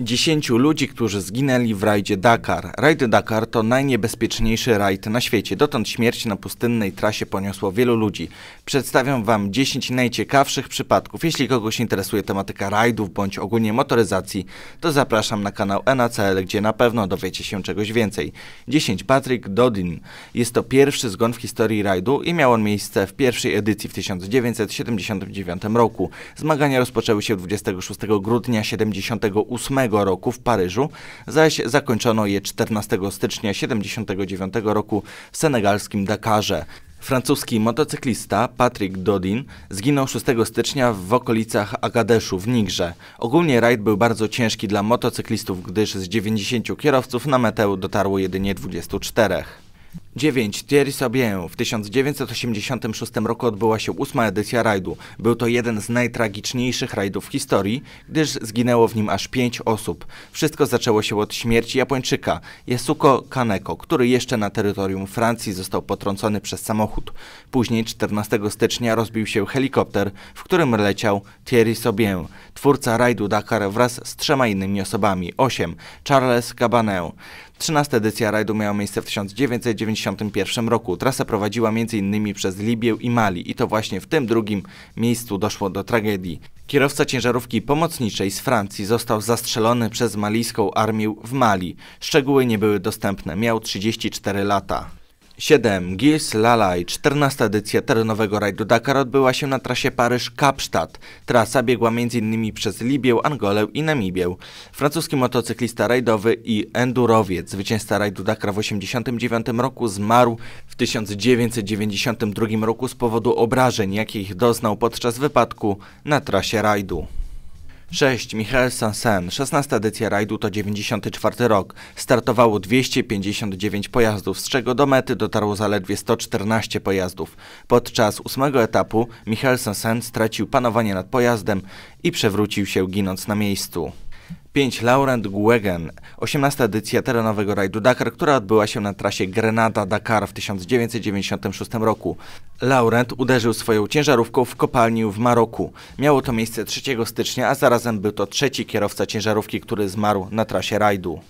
Dziesięciu ludzi, którzy zginęli w rajdzie Dakar. Rajd Dakar to najniebezpieczniejszy rajd na świecie. Dotąd śmierć na pustynnej trasie poniosło wielu ludzi. Przedstawiam Wam 10 najciekawszych przypadków. Jeśli kogoś interesuje tematyka rajdów bądź ogólnie motoryzacji, to zapraszam na kanał NACL, gdzie na pewno dowiecie się czegoś więcej. 10. Patrick Dodin. Jest to pierwszy zgon w historii rajdu i miał on miejsce w pierwszej edycji w 1979 roku. Zmagania rozpoczęły się 26 grudnia 78 roku w Paryżu, zaś zakończono je 14 stycznia 1979 roku w senegalskim Dakarze. Francuski motocyklista Patrick Dodin zginął 6 stycznia w okolicach Agadeszu w Nigrze. Ogólnie rajd był bardzo ciężki dla motocyklistów, gdyż z 90 kierowców na metę dotarło jedynie 24. 9. Thierry Sabien. W 1986 roku odbyła się ósma edycja rajdu. Był to jeden z najtragiczniejszych rajdów w historii, gdyż zginęło w nim aż pięć osób. Wszystko zaczęło się od śmierci Japończyka Yasuko Kaneko, który jeszcze na terytorium Francji został potrącony przez samochód. Później 14 stycznia rozbił się helikopter, w którym leciał Thierry Sabien, twórca rajdu Dakar wraz z trzema innymi osobami. 8. Charles Cabanet. 13 edycja rajdu miała miejsce w 1990 1991 roku. Trasa prowadziła m.in. przez Libię i Mali i to właśnie w tym drugim miejscu doszło do tragedii. Kierowca ciężarówki pomocniczej z Francji został zastrzelony przez malijską armię w Mali. Szczegóły nie były dostępne. Miał 34 lata. 7. Gils Lalaj, 14. edycja terenowego rajdu Dakar odbyła się na trasie Paryż-Kapsztat. Trasa biegła m.in. przez Libię, Angolę i Namibię. Francuski motocyklista rajdowy i endurowiec, zwycięzca rajdu Dakar w 1989 roku, zmarł w 1992 roku z powodu obrażeń, jakich doznał podczas wypadku na trasie rajdu. 6. Michael Sansen. 16. edycja rajdu to 94 rok. Startowało 259 pojazdów, z czego do mety dotarło zaledwie 114 pojazdów. Podczas ósmego etapu Michael Sansen stracił panowanie nad pojazdem i przewrócił się ginąc na miejscu. 5. Laurent Guegen, 18. edycja terenowego rajdu Dakar, która odbyła się na trasie Grenada-Dakar w 1996 roku. Laurent uderzył swoją ciężarówką w kopalni w Maroku. Miało to miejsce 3 stycznia, a zarazem był to trzeci kierowca ciężarówki, który zmarł na trasie rajdu.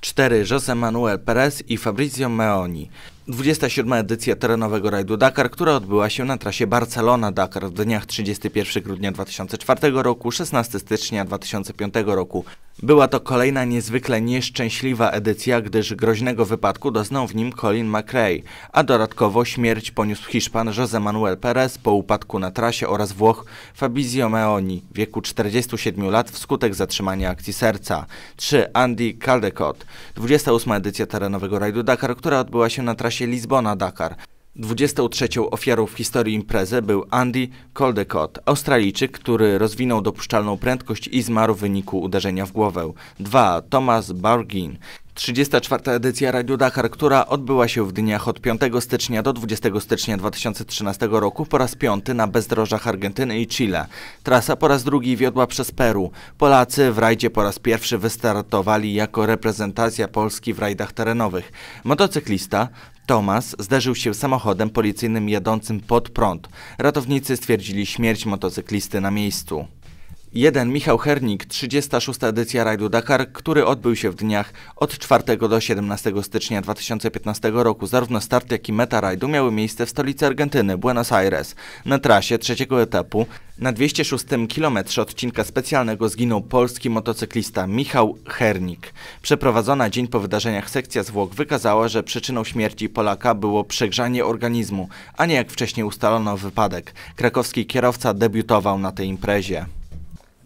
4. José Manuel Pérez i Fabrizio Meoni. 27. edycja terenowego rajdu Dakar, która odbyła się na trasie Barcelona-Dakar w dniach 31 grudnia 2004 roku, 16 stycznia 2005 roku. Była to kolejna niezwykle nieszczęśliwa edycja, gdyż groźnego wypadku doznał w nim Colin McRae, a dodatkowo śmierć poniósł Hiszpan José Manuel Pérez po upadku na trasie oraz Włoch Fabizio Meoni w wieku 47 lat wskutek zatrzymania akcji serca. 3. Andy Caldecott. 28. edycja terenowego rajdu Dakar, która odbyła się na trasie trasie Lizbona-Dakar. 23 ofiarą w historii imprezy był Andy Coldecott, Australijczyk, który rozwinął dopuszczalną prędkość i zmarł w wyniku uderzenia w głowę. 2. Thomas Bargin, 34. edycja Radio Dakar, która odbyła się w dniach od 5 stycznia do 20 stycznia 2013 roku po raz piąty na bezdrożach Argentyny i Chile. Trasa po raz drugi wiodła przez Peru. Polacy w rajdzie po raz pierwszy wystartowali jako reprezentacja Polski w rajdach terenowych. Motocyklista Tomas zderzył się samochodem policyjnym jadącym pod prąd. Ratownicy stwierdzili śmierć motocyklisty na miejscu. 1 Michał Hernik, 36. edycja rajdu Dakar, który odbył się w dniach od 4 do 17 stycznia 2015 roku. Zarówno start, jak i meta rajdu miały miejsce w stolicy Argentyny, Buenos Aires. Na trasie trzeciego etapu na 206 km odcinka specjalnego zginął polski motocyklista Michał Hernik. Przeprowadzona dzień po wydarzeniach sekcja zwłok wykazała, że przyczyną śmierci Polaka było przegrzanie organizmu, a nie jak wcześniej ustalono wypadek. Krakowski kierowca debiutował na tej imprezie.